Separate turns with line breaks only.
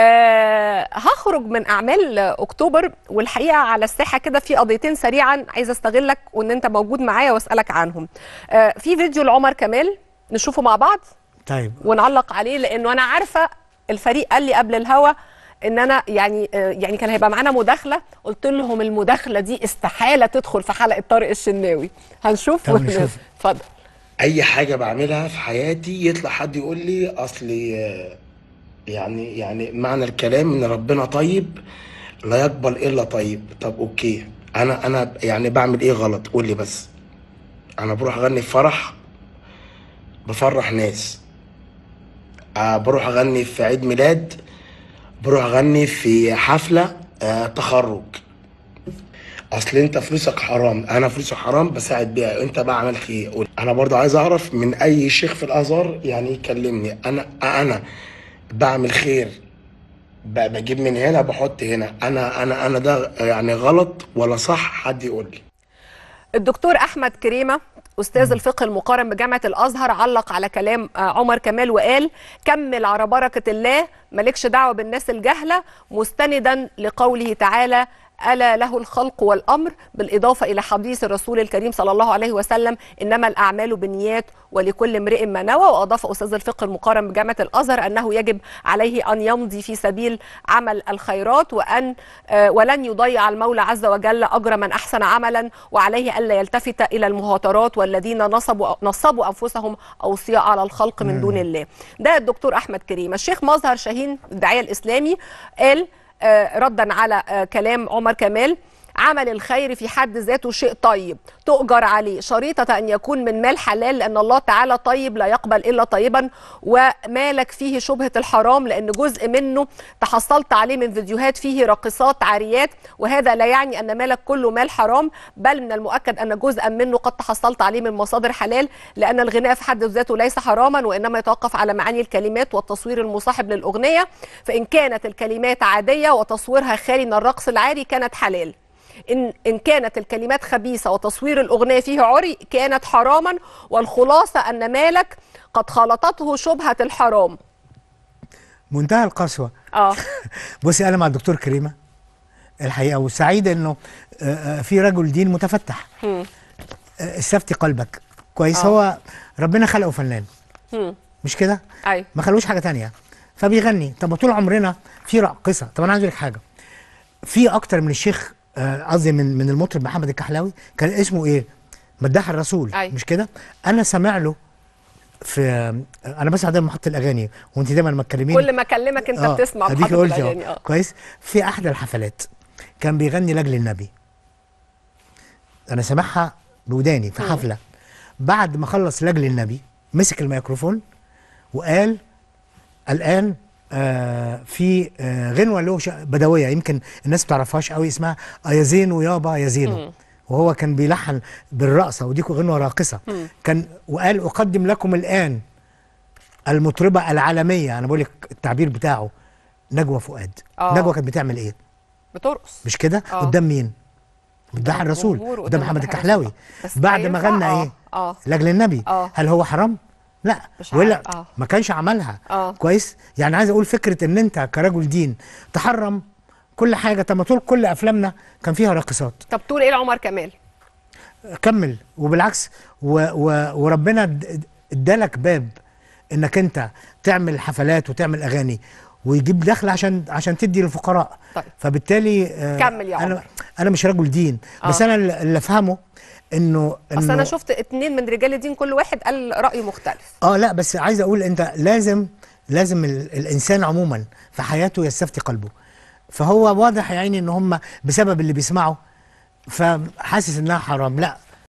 أه هخرج من اعمال اكتوبر والحقيقه على الساحه كده في قضيتين سريعا عايزه استغلك وان انت موجود معايا واسالك عنهم أه في فيديو لعمر كمال نشوفه مع بعض طيب ونعلق عليه لانه انا عارفه الفريق قال لي قبل الهوا ان انا يعني آه، يعني كان هيبقى معانا مداخله قلت لهم المداخله دي استحاله تدخل في حلقه طارق الشناوي هنشوف اتفضل
اي حاجه بعملها في حياتي يطلع حد يقول لي اصلي آه، يعني يعني معنى الكلام ان ربنا طيب لا يقبل الا طيب طب اوكي انا انا يعني بعمل ايه غلط قول لي بس انا بروح اغني في فرح بفرح ناس أه بروح اغني في عيد ميلاد بروح اغني في حفله أه تخرج اصل انت فلوسك حرام انا فلوسي حرام بساعد بيها انت بقى عملت ايه قول انا برضو عايز اعرف من اي شيخ في الازهر يعني يكلمني انا انا بعمل خير بجيب من هنا بحط هنا انا انا انا ده يعني غلط ولا صح حد يقول لي
الدكتور احمد كريمه استاذ الفقه
المقارن بجامعه
الازهر علق على كلام آه، عمر كمال وقال كمل على بركه الله مالكش دعوه بالناس الجهله مستندا لقوله تعالى ألا له الخلق والأمر بالإضافة إلى حديث الرسول الكريم صلى الله عليه وسلم إنما الأعمال بالنيات ولكل امرئ ما نوى وأضاف أستاذ الفقه المقارن بجامعة الأزهر أنه يجب عليه أن يمضي في سبيل عمل الخيرات وأن آه، ولن يضيع المولى عز وجل أجر من أحسن عملا وعليه ألا يلتفت إلى المهاترات والذين نصبوا, نصبوا أنفسهم أوصياء على الخلق من دون الله ده الدكتور أحمد كريم الشيخ مظهر شاهين الداعية الإسلامي قال آه، ردا على آه، كلام عمر كمال عمل الخير في حد ذاته شيء طيب تؤجر عليه شريطة أن يكون من مال حلال لأن الله تعالى طيب لا يقبل إلا طيبا ومالك فيه شبهة الحرام لأن جزء منه تحصلت عليه من فيديوهات فيه راقصات عاريات وهذا لا يعني أن مالك كله مال حرام بل من المؤكد أن جزءا منه قد تحصلت عليه من مصادر حلال لأن الغناء في حد ذاته ليس حراما وإنما يتوقف على معاني الكلمات والتصوير المصاحب للأغنية فإن كانت الكلمات عادية وتصويرها خالي من الرقص العاري كانت حلال إن, إن كانت الكلمات خبيثة وتصوير الأغنية فيه عري كانت حراما والخلاصة أن مالك قد خلطته شبهة الحرام
منتهى القسوة آه. بصي أنا مع الدكتور كريمة الحقيقة وسعيد أنه آه، آه، في رجل دين متفتح آه، استفتي قلبك كويس آه. هو ربنا خلقه فنان مش كده؟ أيوة. ما خلوش حاجة تانية فبيغني طب طول عمرنا في راقصة طب أنا عايز أقول لك حاجة في أكتر من الشيخ آه، قصدي من من المطرب محمد الكحلاوي كان اسمه ايه؟ مداح الرسول أي. أيوة. مش كده؟ انا سامع له في آه، انا بسمع دايما محطه الاغاني وانت دايما ما تكلميني كل ما
اكلمك انت آه بتسمع محطه الاغاني اه
كويس في احدى الحفلات كان بيغني لاجل النبي انا سامعها بوداني في حفله بعد ما خلص لاجل النبي مسك الميكروفون وقال الان آه، في آه، غنوه له بدويه يمكن الناس ما تعرفهاش قوي اسمها زينو يابا زينو وهو كان بيلحن بالرقصه ودي غنوه راقصه كان وقال اقدم لكم الان المطربه العالميه انا بقول لك التعبير بتاعه نجوى فؤاد أوه. نجوى كانت بتعمل ايه
بترقص مش كده آه. قدام
مين قدام الرسول قدام محمد الكحلاوي بعد ما غنى ايه لاجل النبي أوه. هل هو حرام لا ولا آه. ما كانش عملها أوه. كويس يعني عايز اقول فكره ان انت كرجل دين تحرم كل حاجه طب ما طول كل افلامنا كان فيها راقصات طب
طول ايه لعمر كمال
كمل وبالعكس و و وربنا ادالك باب انك انت تعمل حفلات وتعمل اغاني ويجيب دخل عشان عشان تدي للفقراء طيب. فبالتالي آه، كمل يا عمر انا انا مش رجل دين آه. بس انا اللي افهمه انه اصل انا شفت
اتنين من رجال الدين كل واحد قال راي مختلف
اه لا بس عايز اقول انت لازم لازم الانسان عموما في حياته يستفتي قلبه فهو واضح يا عيني ان هم بسبب اللي بيسمعه فحاسس انها حرام لا